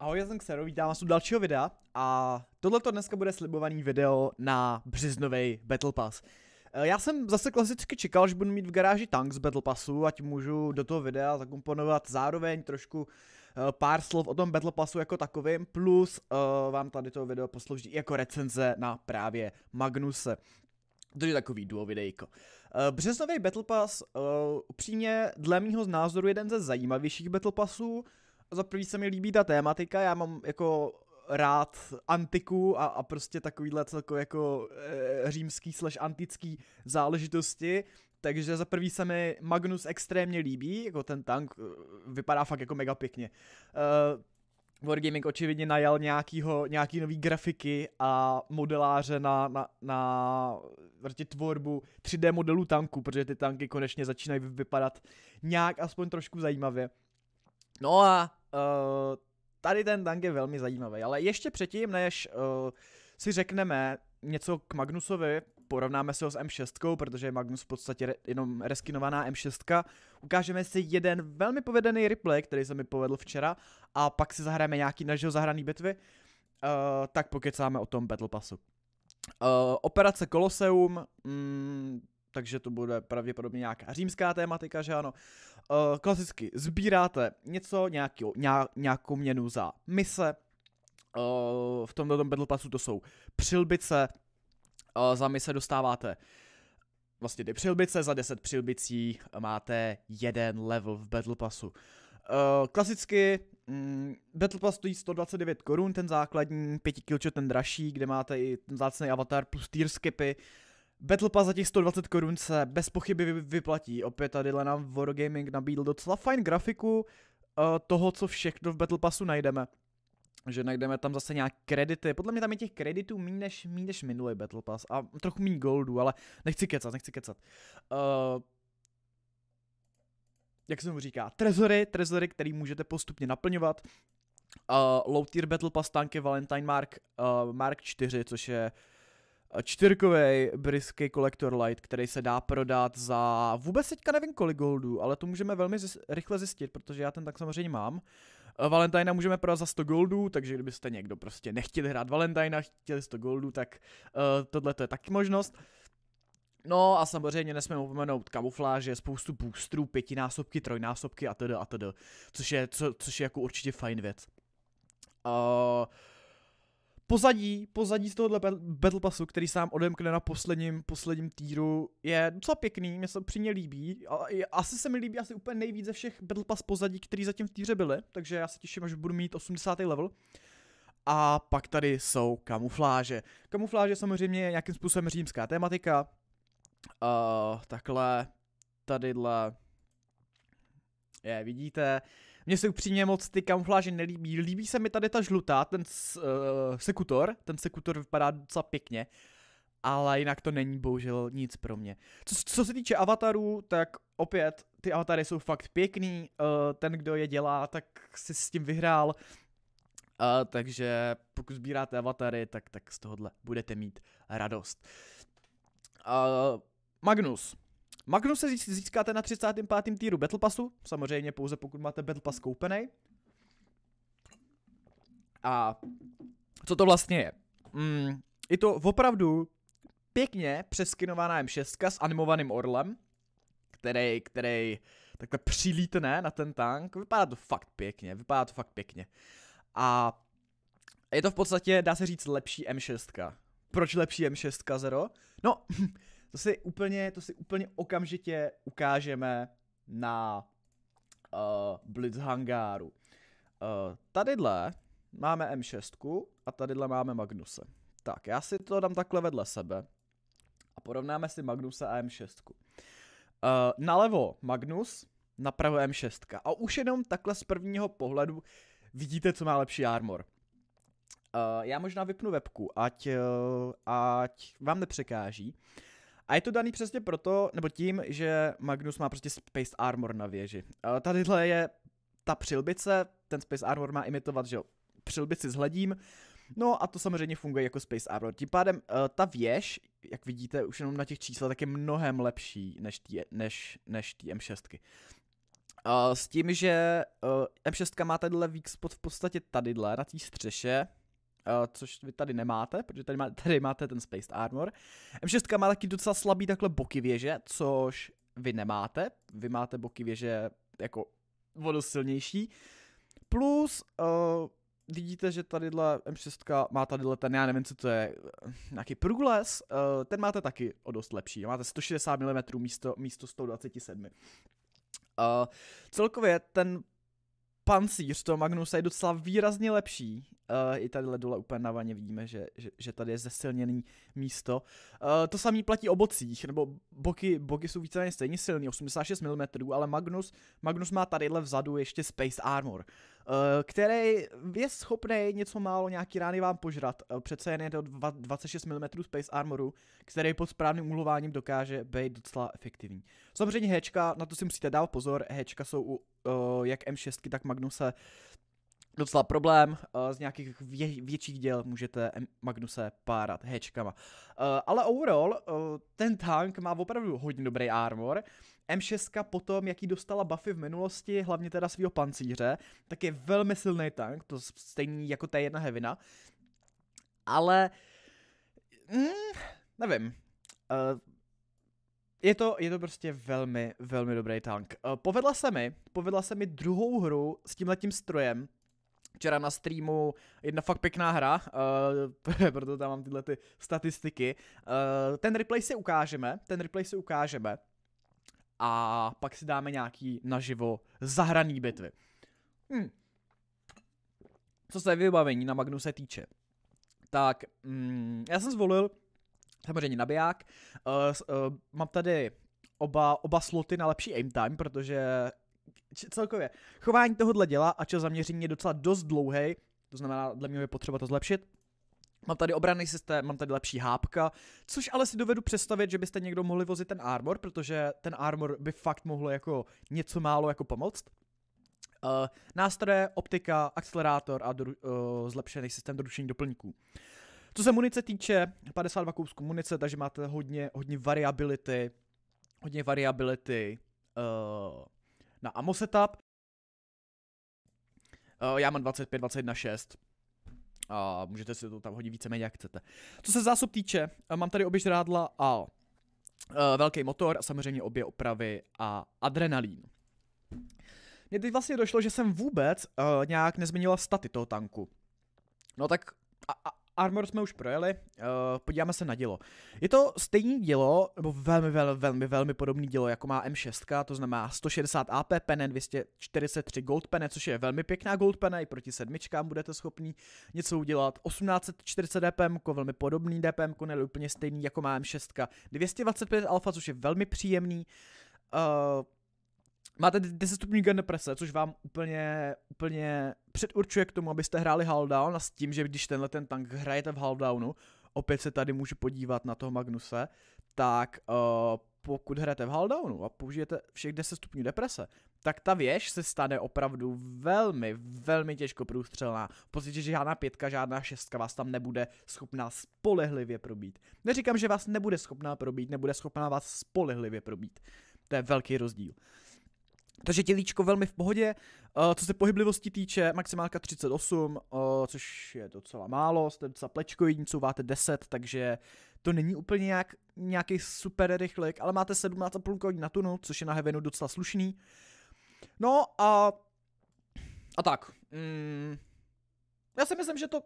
Ahoj, já jsem Xero, vítám vás u dalšího videa a to dneska bude slibovaný video na březnový Battle Pass. Eh, já jsem zase klasicky čekal, že budu mít v garáži tank z Battle Passu, ať můžu do toho videa zakomponovat zároveň trošku eh, pár slov o tom Battle Passu jako takovým, plus uh, vám tady to video poslouží jako recenze na právě Magnuse. To je takový duo videjko. Březnový Battle Pass, uh, upřímně, dle mýho názoru jeden ze zajímavějších Battle Passů, za prvý se mi líbí ta tématika, já mám jako rád antiku a, a prostě takovýhle celkově jako e, římský slash antický záležitosti, takže za prvý se mi Magnus extrémně líbí, jako ten tank eh, vypadá fakt jako mega pěkně. E, eh, Wargaming očividně najal nějakýho, nějaký nový grafiky a modeláře na, na, na prostě tvorbu 3D modelů tanků, protože ty tanky konečně začínají vypadat nějak aspoň trošku zajímavě. No a Eh, tady ten tank je velmi zajímavý, ale ještě předtím, než uh, si řekneme něco k Magnusovi, porovnáme se ho s M6, protože je Magnus v podstatě re, jenom reskinovaná M6. Ukážeme si jeden velmi povedený replay, který se mi povedl včera a pak si zahrajeme nějaký našeho zahraný bitvy, uh, tak pokecáme o tom Battle Passu. Uh, operace Koloseum, mm, takže to bude pravděpodobně nějaká římská tématika, že ano. Eh, klasicky, sbíráte něco, nějaký, nějakou měnu za mise, eh, v tomto Battle Passu to jsou přilbice, eh, za mise dostáváte vlastně ty přilbice, za 10 přilbicí máte jeden level v Battle Passu. Uh, klasicky mm, Battle Pass stojí 129 korun, ten základní, 5 ten dražší, kde máte i ten zácný avatar plus tier skipy, uh, Battle Pass za těch 120 korun se bez pochyby vyplatí. Opět tady nám Wargaming nabídl docela fajn grafiku eh, toho, co všechno v Battle Passu najdeme. Že najdeme tam zase nějak kredity. Podle mě tam je těch kreditů méně než, než minulý Battle Pass a trochu méně goldů, ale nechci kecat, nechci kecat. Uh, jak se mu říká, trezory, trezory, který můžete postupně naplňovat. Uh, low tier Battle Pass tanky Valentine Mark, uh, Mark 4, což je uh, čtyřkový brisky kolektor light, který se dá prodat za vůbec teďka nevím kolik goldů, ale to můžeme velmi zis- rychle zjistit, protože já ten tak samozřejmě mám. Eh, Valentina můžeme prodat za 100 goldů, takže kdybyste někdo prostě nechtěl hrát Valentina, chtěli 100 goldů, tak uh, tohle to je taky možnost. No a samozřejmě nesmíme opomenout kamufláže, spoustu boostrů, pětinásobky, trojnásobky a tedy a tedy, což je, co, což je jako určitě fajn věc. Uh, pozadí, pozadí z tohohle Battle Passu, který sám odemkne na posledním, posledním týru, je docela pěkný, mě se přímě líbí. A, asi se mi líbí asi úplně nejvíc ze všech Battle Pass pozadí, který zatím v týře byly, takže já se těším, až budu mít 80. level. A pak tady jsou kamufláže. Kamufláže samozřejmě je nějakým způsobem římská tematika. Uh, takhle, tadyhle, je, vidíte, mně se upřímně moc ty kamufláže nelíbí. Líbí se mi tady ta žlutá, ten uh, sekutor. Ten sekutor vypadá docela pěkně. Ale jinak to není bohužel nic pro mě. Co, co se týče avatarů, tak opět, ty avatary jsou fakt pěkný. Uh, ten, kdo je dělá, tak si s tím vyhrál. Uh, takže pokud sbíráte avatary, tak, tak z tohohle budete mít radost. Uh, Magnus, Magnum se získáte na 35. týru Battle Passu, samozřejmě pouze pokud máte Battle Pass koupený. A co to vlastně je? Mm, je to opravdu pěkně přeskinovaná M6 s animovaným orlem, který, který takhle přilítne na ten tank. Vypadá to fakt pěkně, vypadá to fakt pěkně. A je to v podstatě, dá se říct, lepší M6. Proč lepší M6 Zero? No, to si úplně, to si úplně okamžitě ukážeme na uh, eh, Blitz hangáru. Uh, eh, tadyhle máme M6 a tadyhle máme Magnuse. Tak, já si to dám takhle vedle sebe a porovnáme si Magnuse a M6. Uh, eh, nalevo Magnus, napravo M6. A už jenom takhle z prvního pohledu vidíte, co má lepší armor. Uh, já možná vypnu webku, ať, uh, ať vám nepřekáží. A je to daný přesně proto, nebo tím, že Magnus má prostě Space Armor na věži. Tadyhle je ta přilbice, ten Space Armor má imitovat, že přilbici s hledím, No a to samozřejmě funguje jako Space Armor. Tím pádem uh, ta věž, jak vidíte, už jenom na těch číslech, tak je mnohem lepší než tý, než, než tý M6. Uh, eh, s tím, že uh, eh, M6 má tadyhle weak spot v podstatě tadyhle, na té střeše, Eh, což vy tady nemáte, protože tady, má, tady máte ten Spaced Armor. M6 má taky docela slabý takhle boky věže, což vy nemáte. Vy máte boky věže jako vodu silnější. Plus uh, vidíte, že tadyhle M6 má tadyhle ten, já nevím, co to je, eh, nějaký průles, uh, ten máte taky o dost lepší. Máte 160 mm místo, místo 127. Uh, celkově ten pancíř toho Magnusa je docela výrazně lepší, Uh, I tady dole úplně na vaně vidíme, že, že, že tady je zesilněný místo. Uh, to samý platí o bocích, nebo boky, boky jsou víceméně stejně silný, 86 mm, ale Magnus, Magnus má tadyhle vzadu ještě Space Armor, uh, který je schopný něco málo, nějaký rány vám požrat. Uh, přece jen je to 26 mm Space Armoru, který pod správným úlováním dokáže být docela efektivní. Samozřejmě hečka, na to si musíte dát pozor, Hečka jsou u uh, jak M6, tak Magnuse docela problém. Eh, z nějakých vě- větších děl můžete Magnuse párat hečkama. Eh, ale overall, eh, ten tank má opravdu hodně dobrý armor. M6 potom, jaký dostala buffy v minulosti, hlavně teda svého pancíře, tak je velmi silný tank, to stejný jako ta jedna Hevina. Ale... Mm, nevím. Uh, je to, je to prostě velmi, velmi dobrý tank. Povedla se mi, povedla se mi druhou hru s tímhletím strojem, včera na streamu jedna fakt pěkná hra, uh, proto tam mám tyhle ty statistiky. Uh, ten replay si ukážeme, ten replay si ukážeme a pak si dáme nějaký naživo zahraný bitvy. Hmm. Co se vybavení na Magnuse týče, tak mm, já jsem zvolil samozřejmě nabiják, uh, uh, mám tady oba, oba sloty na lepší aim time, protože celkově chování tohohle děla a čas zaměření je docela dost dlouhý, to znamená, dle mě je potřeba to zlepšit. Mám tady obranný systém, mám tady lepší hápka, což ale si dovedu představit, že byste někdo mohli vozit ten armor, protože ten armor by fakt mohl jako něco málo jako pomoct. Uh, nástroje, optika, akcelerátor a dru- uh, zlepšený systém doručení doplňků. Co se munice týče, 52 kousků munice, takže máte hodně, hodně variability, hodně variability, uh, na ammo setup. Uh, eh, já mám 25, 21, 6. A uh, můžete si to tam hodit víceméně jak chcete. Co se zásob týče, uh, mám tady obě žrádla a uh, velký motor a samozřejmě obě opravy a adrenalín. Mně teď vlastně došlo, že jsem vůbec uh, nějak nezměnila staty toho tanku. No tak a, a, Armor jsme už projeli, uh, podíváme se na dělo. Je to stejné dělo, nebo velmi, velmi, velmi, velmi podobné dělo, jako má M6, to znamená 160 AP pene, 243 gold pene, což je velmi pěkná gold pene, i proti sedmičkám budete schopni něco udělat. 1840 DPM, jako velmi podobný DPM, ne úplně stejný, jako má M6. 225 alfa, což je velmi příjemný. Uh, máte 10 stupňů deprese, což vám úplně, úplně předurčuje k tomu, abyste hráli Haldown a s tím, že když tenhle ten tank hrajete v Haldownu, opět se tady můžu podívat na toho Magnuse, tak uh, pokud hrajete v Haldownu a použijete všech 10 stupňů deprese, tak ta věž se stane opravdu velmi, velmi těžko průstřelná. V podstatě, že žádná pětka, žádná šestka vás tam nebude schopná spolehlivě probít. Neříkám, že vás nebude schopná probít, nebude schopná vás spolehlivě probít. To je velký rozdíl. Uh, takže tělíčko velmi v pohodě. Uh, co se pohyblivosti týče, maximálka 38, uh, eh, což je docela málo, jste docela jedinců, couváte 10, takže to není úplně nějak, nějaký super rychlik, ale máte 17,5 koní na tunu, což je na Heavenu docela slušný. No a, a tak. Mm, já si myslím, že to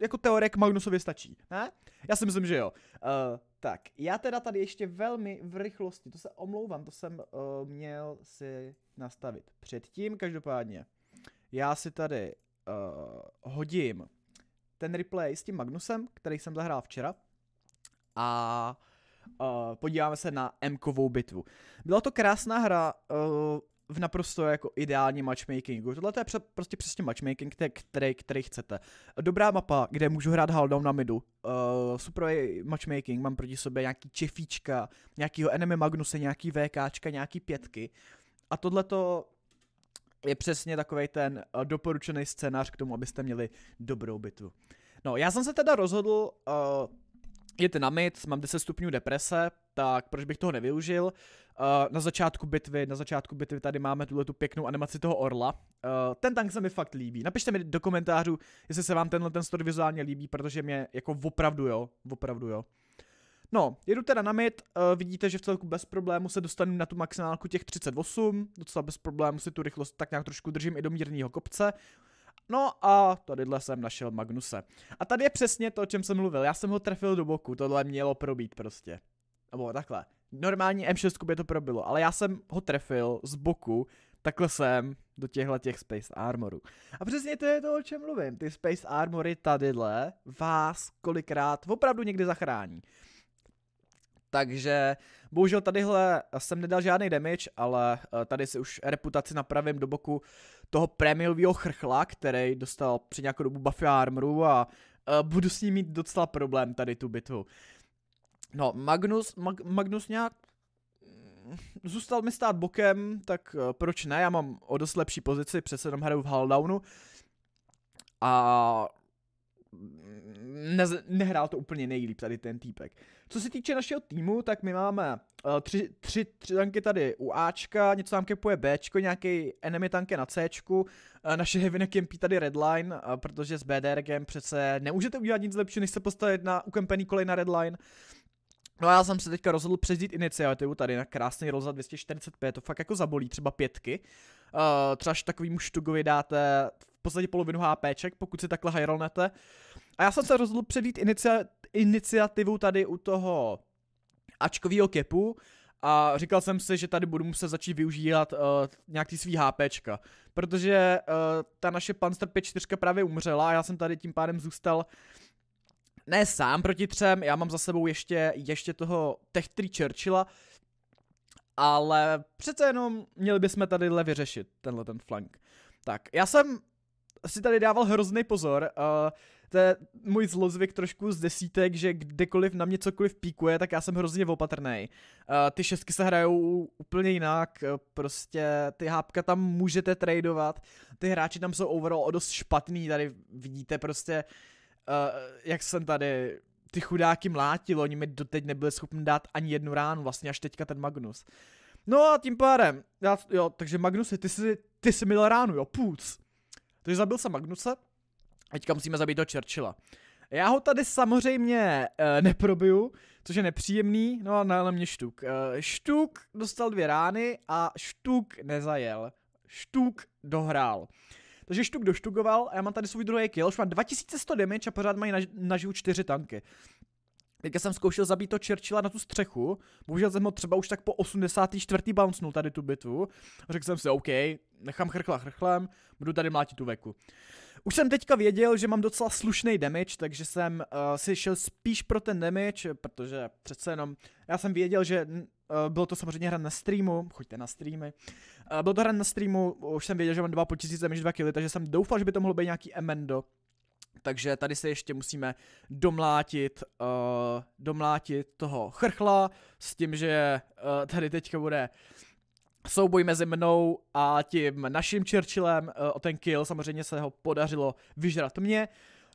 jako teorek Magnusovi stačí, ne? Já si myslím, že jo. Uh, tak, já teda tady ještě velmi v rychlosti, to se omlouvám, to jsem uh, měl si nastavit předtím, každopádně. Já si tady uh, hodím ten replay s tím Magnusem, který jsem zahrál včera a uh, podíváme se na Mkovou bitvu. Byla to krásná hra, uh, v naprosto jako ideálním matchmakingu. Tohle je pře- prostě přesně matchmaking, který, který, který chcete. Dobrá mapa, kde můžu hrát Haldou na midu. Uh, super matchmaking, mám proti sobě nějaký čefíčka, nějakýho enemy magnuse, nějaký VKčka, nějaký pětky. A tohle to je přesně takový ten uh, doporučený scénář k tomu, abyste měli dobrou bitvu. No, já jsem se teda rozhodl uh, na mid, mám 10 stupňů deprese, tak proč bych toho nevyužil? Uh, na začátku bitvy, na začátku bitvy tady máme tuhle tu pěknou animaci toho orla. Uh, ten tank se mi fakt líbí. Napište mi do komentářů, jestli se vám tenhle ten story vizuálně líbí, protože mě jako opravdu jo, opravdu jo. No, jedu teda na mid, uh, eh, vidíte, že v celku bez problému se dostanu na tu maximálku těch 38, docela bez problému si tu rychlost tak nějak trošku držím i do mírného kopce. No a tadyhle jsem našel Magnuse. A tady je přesně to, o čem jsem mluvil. Já jsem ho trefil do boku, tohle mělo probít prostě. Nebo takhle. Normální M6 by to probilo, ale já jsem ho trefil z boku, takhle jsem do těchhle těch Space Armorů. A přesně to je to, o čem mluvím. Ty Space Armory tadyhle vás kolikrát opravdu někdy zachrání. Takže bohužel tadyhle jsem nedal žádný damage, ale eh, tady si už reputaci napravím do boku toho prémiového chrchla, který dostal před nějakou dobu Buffy Armoru a uh, budu s ním mít docela problém tady tu bitvu. No, Magnus, Mag- Magnus nějak mm, zůstal mi stát bokem, tak uh, proč ne, já mám o dost lepší pozici, přece jenom hraju v Haldownu a ne, nehrál to úplně nejlíp tady ten týpek. Co se týče našeho týmu, tak my máme uh, tři, tři, tři tanky tady u Ačka, něco tam kepuje Bčko, nějaký enemy tanky na Cčku, uh, naše heavy kempí tady Redline, uh, eh, protože s BDRkem přece nemůžete udělat nic lepšího, než se postavit na ukempený kolej na Redline. No a já jsem se teďka rozhodl přezdít iniciativu tady na krásný rozhled 245, to fakt jako zabolí, třeba pětky. Uh, třeba takovýmu štugovi dáte v podstatě polovinu HPček, pokud si takhle hajrolnete. Uh, a já jsem se rozhodl předít inicia- iniciativu tady u toho Ačkovýho kepu, a říkal jsem si, že tady budu muset začít využívat uh, eh, nějaký svý HPčka, protože uh, ta naše Panzer 54 právě umřela a já jsem tady tím pádem zůstal ne sám proti třem, já mám za sebou ještě, ještě toho Tech 3 Churchilla, ale přece jenom měli bychom tady vyřešit tenhle ten flank. Tak, já jsem si tady dával hrozný pozor, uh, to je můj zlozvyk trošku z desítek, že kdekoliv na mě cokoliv píkuje, tak já jsem hrozně opatrný. Uh, eh, ty šestky se hrajou úplně jinak, eh, prostě ty hápka tam můžete tradovat, ty hráči tam jsou overall o dost špatný, tady vidíte prostě, uh, jak jsem tady ty chudáky mlátil, oni mi doteď nebyli schopni dát ani jednu ránu, vlastně až teďka ten Magnus. No a tím pádem, já, jo, takže Magnusy, ty jsi, ty jsi měl ránu, jo, půc. Takže zabil jsem Magnuse, Teďka musíme zabít do Churchilla. Já ho tady samozřejmě e, neprobiju, což je nepříjemný, no a najel mě Štuk. E, štuk dostal dvě rány a Štuk nezajel. Štuk dohrál. Takže Štuk doštugoval a já mám tady svůj druhý kill, už mám 2100 damage a pořád mají naživu čtyři tanky. Teďka jsem zkoušel zabít to Churchilla na tu střechu, bohužel jsem ho třeba už tak po 84. bouncnul tady tu bitvu. Řekl jsem si, OK, nechám chrchla chrchlem, budu tady mlátit tu veku. Už jsem teďka věděl, že mám docela slušný damage, takže jsem uh, si šel spíš pro ten damage, protože přece jenom já jsem věděl, že uh, bylo to samozřejmě hra na streamu, choďte na streamy. Uh, bylo to hra na streamu, už jsem věděl, že mám 2 po damage 2 kg, takže jsem doufal, že by to mohlo být nějaký emendo. Takže tady se ještě musíme domlátit, uh, domlátit toho chrchla s tím, že uh, tady teďka bude uh, souboj mezi mnou a tím naším Churchillem eh, o ten kill, samozřejmě se ho podařilo vyžrat mě.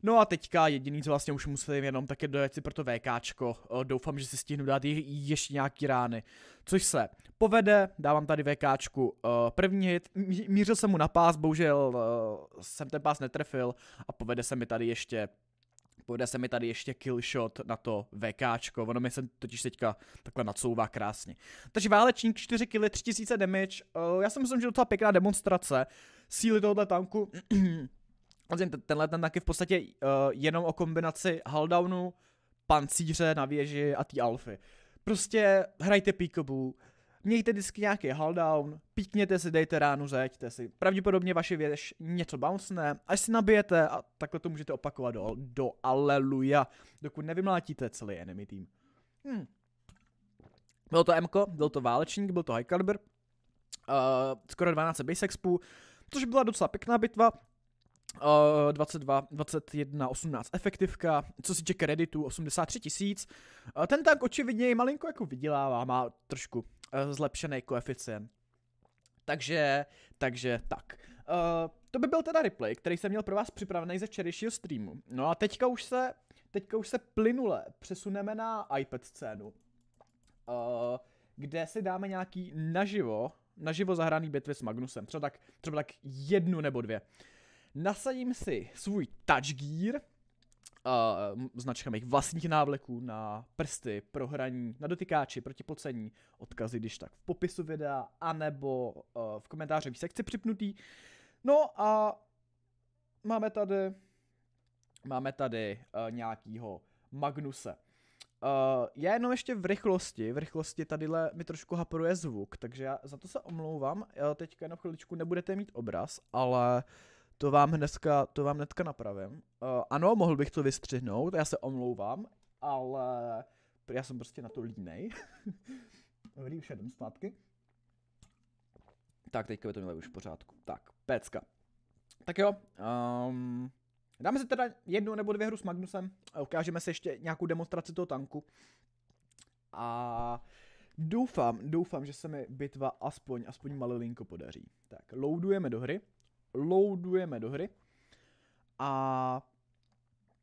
No a teďka jediný, co vlastně už musím jenom také dojet si pro to VKčko. Eh, doufám, že si stihnu dát ještě nějaký rány. Což se povede, dávám tady VKčku eh, první hit, mířil jsem mu na pás, bohužel jsem ten pás netrefil a povede se mi tady ještě Povede se mi tady ještě killshot na to VKčko, ono mi se totiž teďka takhle nadsouvá krásně. Takže válečník 4 kill, 3000 damage, uh, já si myslím, že docela pěkná demonstrace síly tohohle tanku. Vlastně tenhle ten tank je v podstatě uh, jenom o kombinaci huldownu, pancíře na věži a té alfy. Prostě hrajte peekaboo, Mějte vždycky nějaký down, píkněte si, dejte ránu, zajeďte si. Pravděpodobně vaše věž něco bouncne, až si nabijete a takhle to můžete opakovat do, do aleluja, dokud nevymlátíte celý enemy tým. Hmm. Byl to Mko, byl to válečník, byl to high caliber, uh, skoro 12 base expů, což byla docela pěkná bitva, 22, 21, 18 efektivka, co se týče kreditu 83 tisíc. Eh, ten tak očividně malinko jako vydělává, má trošku eh, zlepšený koeficient. Takže, takže tak. Eh, to by byl teda replay, který jsem měl pro vás připravený ze včerejšího streamu. No a teďka už se, teďka už se plynule přesuneme na iPad scénu, kde si dáme nějaký naživo, naživo zahraný bitvy s Magnusem. Třeba tak, třeba tak jednu nebo dvě. Nasadím si svůj touch gear, uh, značka mých vlastních návleků na prsty, pro hraní, na dotykáči, protipocení, odkazy když tak v popisu videa, anebo uh, v komentáře sekci připnutý. No a máme tady, máme tady uh, nějakýho Magnuse. Uh, já jenom ještě v rychlosti, v rychlosti tadyhle mi trošku haporuje zvuk, takže já za to se omlouvám, teďka jenom chviličku nebudete mít obraz, ale uh, to vám dneska, to vám hnedka napravím. Uh, ano, mohl bych to vystřihnout, já se omlouvám, ale já jsem prostě na to línej. Dobrý, už jedem zpátky. Tak, teďka by to mělo už v pořádku. Tak, pecka. Tak jo, um, dáme si teda jednu nebo dvě hru s Magnusem, eh, ukážeme si ještě nějakou demonstraci toho tanku. A doufám, doufám, že se mi bitva aspoň, aspoň malilinko podaří. Tak, loadujeme do hry loadujeme do hry a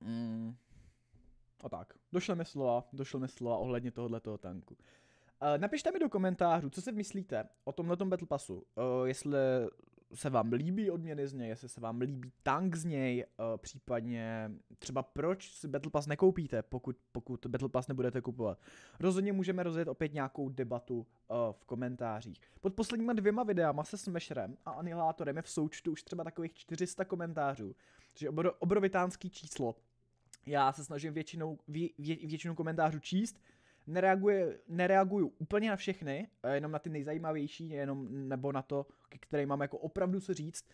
mm, a tak, mi slova, mi slova ohledně tohoto tanku. Eh, napište mi do komentářů, co si myslíte o tomhle Battle Passu. Eh, jestli se vám líbí odměny z něj, jestli se vám líbí tank z něj, eh, případně třeba proč si Battle Pass nekoupíte, pokud, pokud Battle Pass nebudete kupovat. Rozhodně můžeme rozjet opět nějakou debatu eh, v komentářích. Pod posledníma dvěma videama se Smasherem a Anihilátorem je v součtu už třeba takových 400 komentářů, což je obro, obrovitánský číslo. Já se snažím většinou, vě, vě, většinu komentářů číst, nereaguje, nereaguju úplně na všechny, jenom na ty nejzajímavější, jenom nebo na to, který mám jako opravdu co říct,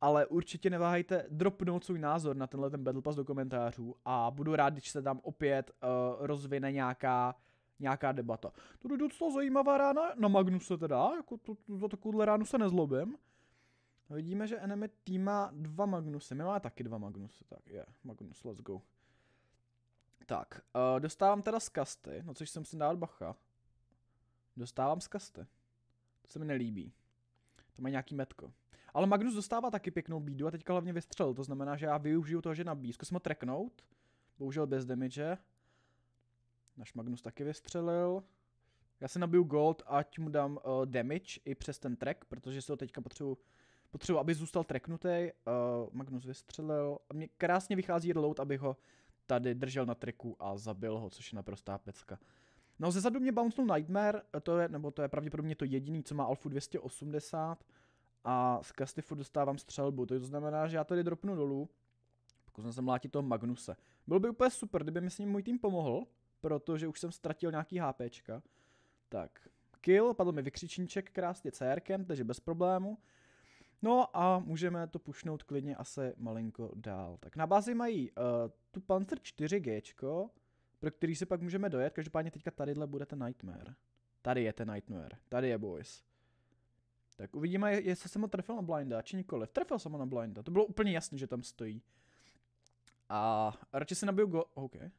ale určitě neváhejte dropnout svůj názor na tenhle ten Battle Pass do komentářů a budu rád, když se tam opět uh, rozvine nějaká nějaká debata. To je docela zajímavá rána na Magnuse teda, jako to, to, to takovouhle ránu se nezlobím. Vidíme, že enemy tým má dva Magnusy, my máme taky dva Magnusy, tak je, yeah, Magnus, let's go. Tak, uh, dostávám teda z kasty, no což jsem si dal bacha. Dostávám z kasty. To se mi nelíbí. To má nějaký metko. Ale Magnus dostává taky pěknou bídu a teďka hlavně vystřelil, to znamená, že já využiju toho, že na blízko jsme treknout. bohužel bez damage. Naš Magnus taky vystřelil. Já si nabiju gold, ať mu dám uh, damage i přes ten track, protože se ho teďka potřebuji, potřebuji aby zůstal treknutý, Uh, eh, Magnus vystřelil. Mně krásně vychází reload, aby ho tady držel na treku a zabil ho, což je naprostá pecka. No ze zadu mě bounce Nightmare, to je, nebo to je pravděpodobně to jediný, co má Alfu 280 a z Castifu dostávám střelbu, to znamená, že já tady dropnu dolů, pokud se mlátit toho Magnuse. Bylo by úplně super, kdyby mi s ním můj tým pomohl, protože už jsem ztratil nějaký HPčka. Tak, kill, padl mi vykřičníček krásně CRkem, takže bez problému. No a můžeme to pušnout klidně asi malinko dál. Tak na bázi mají uh, tu Panzer 4G, pro který se pak můžeme dojet. Každopádně teďka tadyhle bude ten Nightmare. Tady je ten Nightmare. Tady je Boys. Tak uvidíme, jestli jsem ho trefil na blinda, či nikoliv. Trefil jsem ho na blinda, to bylo úplně jasné, že tam stojí. A radši si nabiju go... Okay.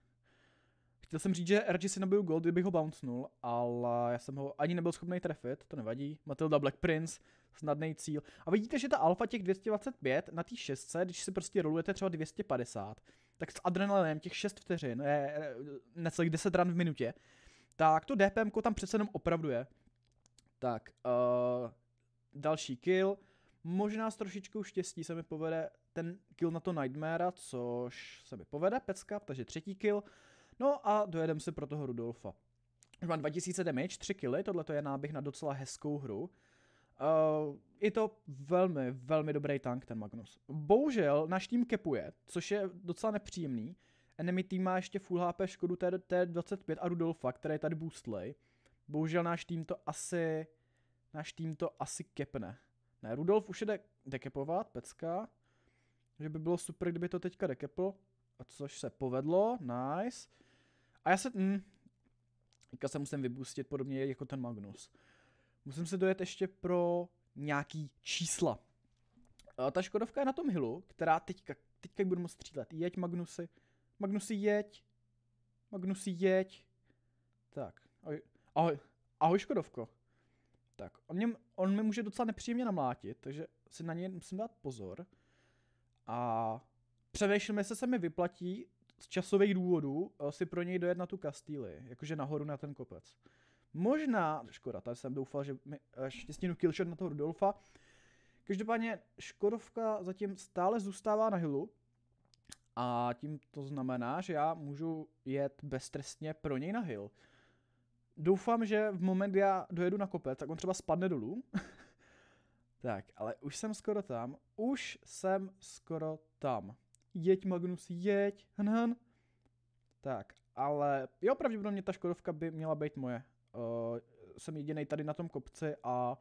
Chtěl jsem říct, že RG si nabiju gold, kdybych ho bouncnul, ale já jsem ho ani nebyl schopný trefit, to nevadí. Matilda Black Prince, snadný cíl. A vidíte, že ta alfa těch 225 na té 600, když si prostě rolujete třeba 250, tak s adrenalinem těch 6 vteřin, je eh, eh, necelých 10 ran v minutě, tak to DPM tam přece jenom opravdu je. Tak, uh, další kill. Možná s trošičkou štěstí se mi povede ten kill na to Nightmare, což se mi povede, pecka, takže třetí kill. No a dojedeme si pro toho Rudolfa. Už mám 2000 damage, 3 killy, tohle je náběh na docela hezkou hru. Uh, je to velmi, velmi dobrý tank ten Magnus. Bohužel náš tým kepuje, což je docela nepříjemný. Enemy tým má ještě full HP škodu T25 a Rudolfa, který je tady boostlej. Bohužel náš tým to asi, náš tým to asi kepne. Ne, Rudolf už jde dekepovat, pecka. Že by bylo super, kdyby to teďka dekepl, což se povedlo, nice. A já se, hm, teďka se musím vypustit podobně jako ten Magnus. Musím se dojet ještě pro nějaký čísla. A ta Škodovka je na tom hilu, která teďka, teďka budu moc střílet. Jeď Magnusy, Magnusy jeď, Magnusy jeď. Tak, ahoj, ahoj, ahoj Škodovko. Tak, on, mě, on mi může docela nepříjemně namlátit, takže si na něj musím dát pozor. A přemýšlím, jestli se mi vyplatí z časových důvodů eh, si pro něj dojet na tu Kastýli, jakože nahoru na ten kopec. Možná, škoda, tady jsem doufal, že mi eh, štěstinu killshot na toho Rudolfa. Každopádně Škodovka zatím stále zůstává na hilu a tím to znamená, že já můžu jet beztrestně pro něj na hill. Doufám, že v moment, kdy já dojedu na kopec, tak on třeba spadne dolů. tak, ale už jsem skoro tam. Už jsem skoro tam jeď Magnus, jeď, hn, Tak, ale jo, pravděpodobně ta Škodovka by měla být moje. Uh, jsem jediný tady na tom kopci a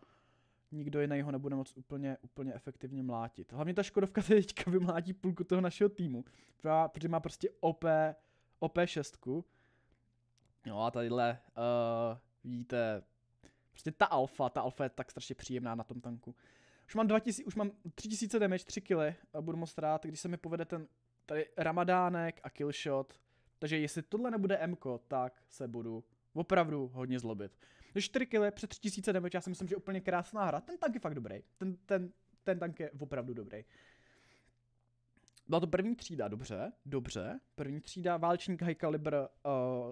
nikdo jiný ho nebude moc úplně, úplně efektivně mlátit. Hlavně ta Škodovka teďka vymlátí půlku toho našeho týmu, protože má prostě OP, OP6. No a tadyhle, uh, vidíte, prostě ta alfa, ta alfa je tak strašně příjemná na tom tanku. Už mám, 2000, už mám 3000 damage, 3 kily a budu moc rád, když se mi povede ten tady ramadánek a killshot. Takže jestli tohle nebude MK, tak se budu opravdu hodně zlobit. 4 kily před 3000 damage, já si myslím, že úplně krásná hra. Ten tank je fakt dobrý. Ten, ten, ten tank je opravdu dobrý. Byla to první třída, dobře, dobře. První třída, válečník high caliber, uh,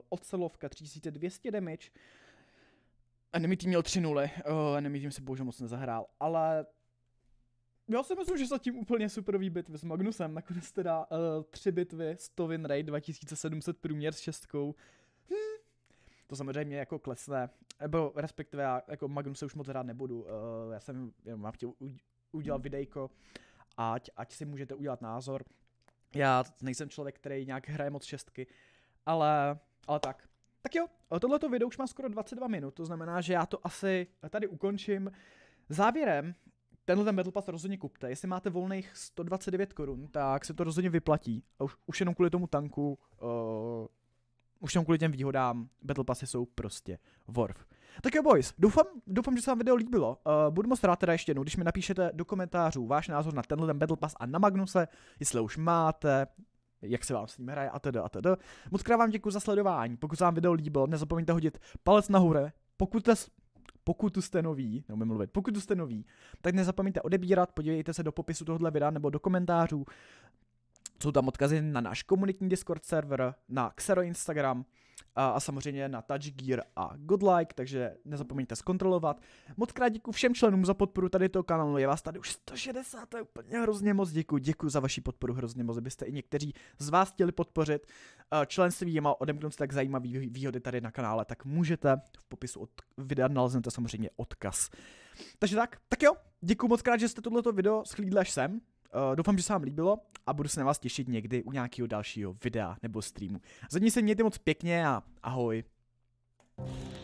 ocelovka, 3200 damage. Enemy tým měl 3 nuly, uh, eh, enemy tým se bohužel moc nezahrál, ale já si myslím, že zatím úplně superový bitvy s Magnusem, nakonec teda uh, tři bitvy, 100 win rate, 2700 průměr s šestkou. Hmm. To samozřejmě jako klesne, nebo respektive já jako Magnuse už moc rád nebudu, uh, já jsem jenom vám chtěl udělat hmm. videjko, ať, ať si můžete udělat názor. Já nejsem člověk, který nějak hraje moc šestky, ale, ale tak. Tak jo, eh, tohleto video už má skoro 22 minut, to znamená, že já to asi tady ukončím. Závěrem tenhle ten Battle Pass rozhodně kupte. Jestli máte volných 129 korun, tak se to rozhodně vyplatí. A už, už jenom kvůli tomu tanku, uh, už jenom kvůli těm výhodám, Battle Passy jsou prostě worth. Tak jo boys, doufám, doufám, že se vám video líbilo. Uh, budu moc rád teda ještě jednou, když mi napíšete do komentářů váš názor na tenhle ten Battle Pass a na Magnuse, jestli už máte, jak se vám s ním hraje a teda a teda. Moc krát vám děkuji za sledování, pokud se vám video líbilo, nezapomeňte hodit palec nahoru, pokud jste pokud tu jste nový, neumím mluvit, pokud tu jste nový, tak nezapomeňte odebírat, podívejte se do popisu tohoto videa nebo do komentářů. Jsou tam odkazy na náš komunitní Discord server, na Xero Instagram, a, a samozřejmě na Touch Gear a Godlike, takže nezapomeňte zkontrolovat. Moc krát děkuji všem členům za podporu tady toho kanálu, je vás tady už 160, to je úplně hrozně moc děkuji, děkuji za vaši podporu hrozně moc, byste i někteří z vás chtěli podpořit Eh, členství je má odemknout tak zajímavé výhody tady na kanále, tak můžete v popisu od videa naleznete samozřejmě odkaz. Takže tak, tak jo, děkuji moc krát, že jste tohleto video schlídli až sem. Uh, doufám, že se vám líbilo a budu se na vás těšit někdy u nějakého dalšího videa nebo streamu. Zadní se mějte moc pěkně a ahoj. you